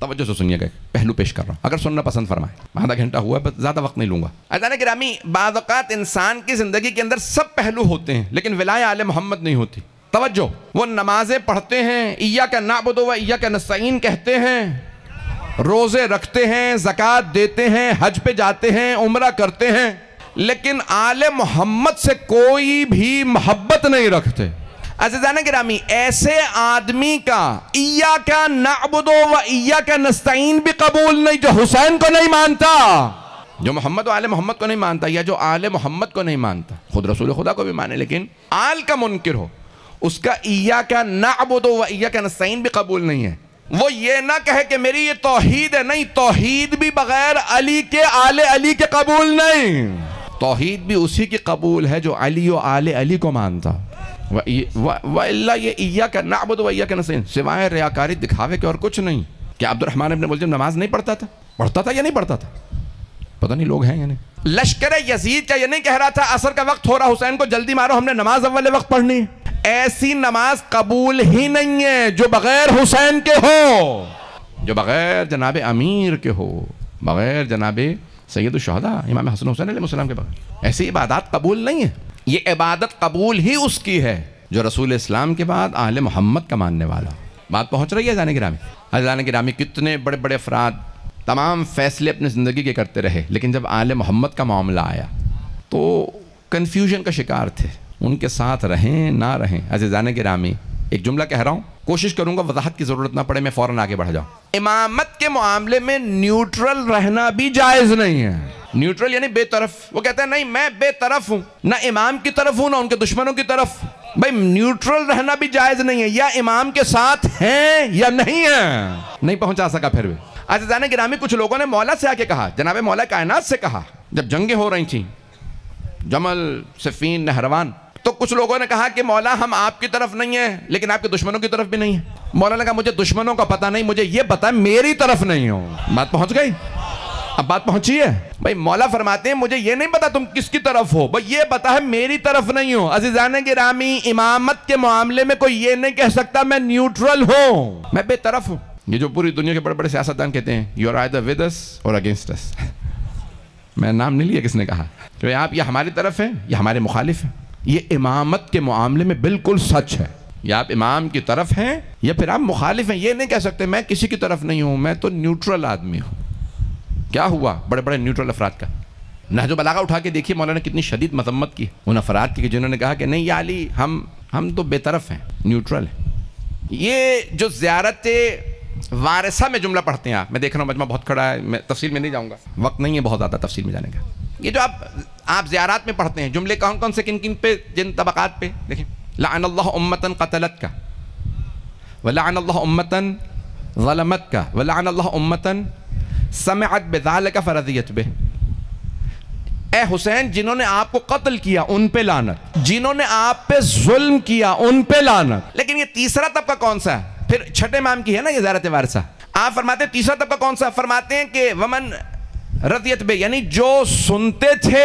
तवज्जो से सुनिएगा पहलू पेश कर रहा हूँ अगर सुनना पसंद फरमाए आधा घंटा हुआ है बस ज़्यादा वक्त नहीं लूँगा अजान ग्रामी बाज़ात इंसान की ज़िंदगी के अंदर सब पहलू होते हैं लेकिन विलाय आल मोहम्मद नहीं होती तवज्जो वो नमाजें पढ़ते हैं ईया का नाबुद व ईया का नस्तीन कहते हैं रोज़े रखते हैं जक़ात देते हैं हज पे जाते हैं उम्र करते हैं लेकिन आल मोहम्मद से कोई भी मोहब्बत नहीं रखते अजाना ग्रामी ऐसे आदमी का ईया का नाबुदो व इया का नस्तीन भी कबूल नहीं जो हुसैन को नहीं मानता जो मोहम्मद आल मोहम्मद को नहीं मानता या जो आल मोहम्मद को नहीं मानता खुद रसूल खुदा को भी माने लेकिन आल का मुनकर हो उसका ईया का नाबुदो व ईया का नस्तीन भी कबूल नहीं है वो ये ना कहे कि मेरी ये तोहीद है नहीं तोहीद भी बगैर अली के आले अली के कबूल नहीं तोहीद भी उसी की कबूल है जो अली और आले अली को मानता सिवाय रियाकारी दिखावे के और कुछ नहीं क्या रहमान इबन मुलजिम नमाज नहीं पढ़ता था पढ़ता था या नहीं पढ़ता था पता नहीं लोग हैं या नहीं लश्कर यजीद क्या ये नहीं कह रहा था असर का वक्त हो रहा हुसैन को जल्दी मारो हमने नमाज अव्वल वक्त पढ़नी ऐसी नमाज कबूल ही नहीं है जो बगैर हुसैन के हो जो बगैर जनाब अमीर के हो बगैर जनाब सैदा शहदा इमाम हसन हुसैन के बगैर ऐसी इबादत कबूल नहीं है ये इबादत कबूल ही उसकी है जो रसूल इस्लाम के बाद आल मोहम्मद का मानने वाला बात पहुँच रही है जाने गिरामी अजान गिरामी कितने बड़े बड़े अफराद तमाम फैसले अपनी ज़िंदगी के करते रहे लेकिन जब आल मोहम्मद का मामला आया तो कन्फ्यूजन का शिकार थे उनके साथ रहें ना रहें अजान गिरामी एक जुमला कह रहा हूँ कोशिश करूंगा वजाहत की ज़रूरत ना पड़े मैं फ़ौरन आगे बढ़ जाऊँ इमामत के मामले में न्यूट्रल रहना भी जायज़ नहीं है न्यूट्रल यानी बेतरफ वो कहते हैं नहीं मैं बेतरफ हूं ना इमाम की तरफ हूं ना उनके दुश्मनों की तरफ भाई न्यूट्रल रहना भी जायज नहीं है या इमाम के साथ हैं या नहीं है नहीं पहुंचा सका फिर भी अजान गिरामी कुछ लोगों ने मौला से आके कहा जनाबे मौला कायनात से कहा जब जंगे हो रही थी जमल सफ़ीन नहरवान तो कुछ लोगों ने कहा कि मौला हम आपकी तरफ नहीं है लेकिन आपके दुश्मनों की तरफ भी नहीं है मौला ने कहा मुझे दुश्मनों का पता नहीं मुझे ये पता मेरी तरफ नहीं हो बात पहुंच गई अब बात पहुंची है भाई मौला फरमाते हैं मुझे ये नहीं पता तुम किसकी तरफ हो भाई ये पता है मेरी तरफ नहीं हो अजीजान गिरामी इमामत के मामले में कोई ये नहीं कह सकता मैं न्यूट्रल हूँ मैं बेतरफ हूँ ये जो पूरी दुनिया के बड़े बड़े सियासतदान कहते हैं you are either with or against us मैं नाम नहीं लिया किसने कहा तो आप ये हमारी तरफ हैं ये हमारे मुखालिफ हैं ये इमामत के मामले में बिल्कुल सच है या आप इमाम की तरफ हैं या फिर आप मुखालिफ हैं ये नहीं कह सकते मैं किसी की तरफ नहीं हूँ मैं तो न्यूट्रल आदमी हूँ क्या हुआ बड़े बड़े न्यूट्रल अफराद का नहजो बलागा उठा के देखिए मौलाना कितनी शदीद मजम्मत की उन अफराद की जिन्होंने कहा कि नहीं याली हम हम तो बेतरफ हैं न्यूट्रल हैं ये जो ज्यारत वारसा में जुमला पढ़ते हैं आप मैं देख रहा हूँ मजमा बहुत खड़ा है मैं तफसील में नहीं जाऊँगा वक्त नहीं है बहुत ज़्यादा तफसील में जाने का ये जो आप आप ज्यारत में पढ़ते हैं जुमले कौन कौन से किन किन पे जिन तबक़ात पे देखें लान उम्मतन कतलत का वला उम्मतन वलमत का वला उम्मतन समत बेदाल का फरजियत बे ए हुसैन जिन्होंने आपको कत्ल किया उन पे लानत जिन्होंने आप पे जुल्म किया उन पे लानत लेकिन ये तीसरा तबका कौन सा है फिर छठे माम की है ना ये ज़ारत वारसा आप फरमाते हैं तीसरा तबका कौन सा फरमाते हैं कि वमन रतियत बे यानी जो सुनते थे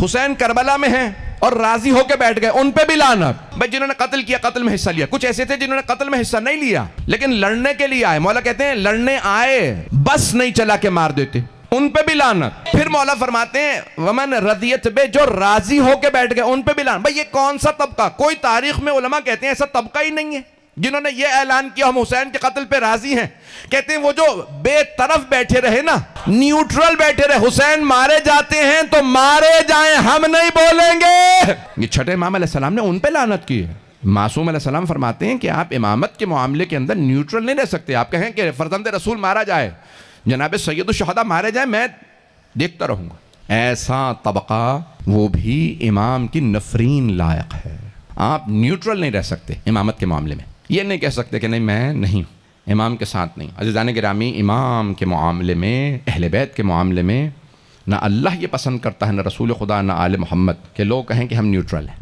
हुसैन करबला में है और राजी होके बैठ गए उन पे भी लानत भाई जिन्होंने कत्ल किया कत्ल में हिस्सा लिया कुछ ऐसे थे जिन्होंने कत्ल में हिस्सा नहीं लिया लेकिन लड़ने के लिए आए मौला कहते हैं लड़ने आए बस नहीं चला के मार देते उन पे भी लानत फिर मौला फरमाते हैं वमन रदियत बे जो राजी होके बैठ गए उन पे भी लानत भाई ये कौन सा तबका कोई तारीख में उलमा कहते हैं ऐसा तबका ही नहीं है जिन्होंने ये ऐलान किया हम हुसैन के कत्ल पे राजी हैं कहते हैं वो जो बेतरफ बैठे रहे ना न्यूट्रल बैठे रहे हुसैन मारे जाते हैं तो मारे जाएं हम नहीं बोलेंगे ये छठे इमाम सलाम ने उन पे लानत की है मासूम सलाम फरमाते हैं कि आप इमामत के मामले के अंदर न्यूट्रल नहीं रह सकते आप कहें कि फरजंद रसूल मारा जाए जनाब सैद शहदा मारे जाए मैं देखता रहूंगा ऐसा तबका वो भी इमाम की नफरीन लायक है आप न्यूट्रल नहीं रह सकते इमामत के मामले में ये नहीं कह सकते कि नहीं मैं नहीं इमाम के साथ नहीं जान ग्रामी इमाम के मामले में अहल बैत के मामले में ना अल्लाह ये पसंद करता है ना रसूल खुदा ना आल मोहम्मद के लोग कहें कि हम न्यूट्रल हैं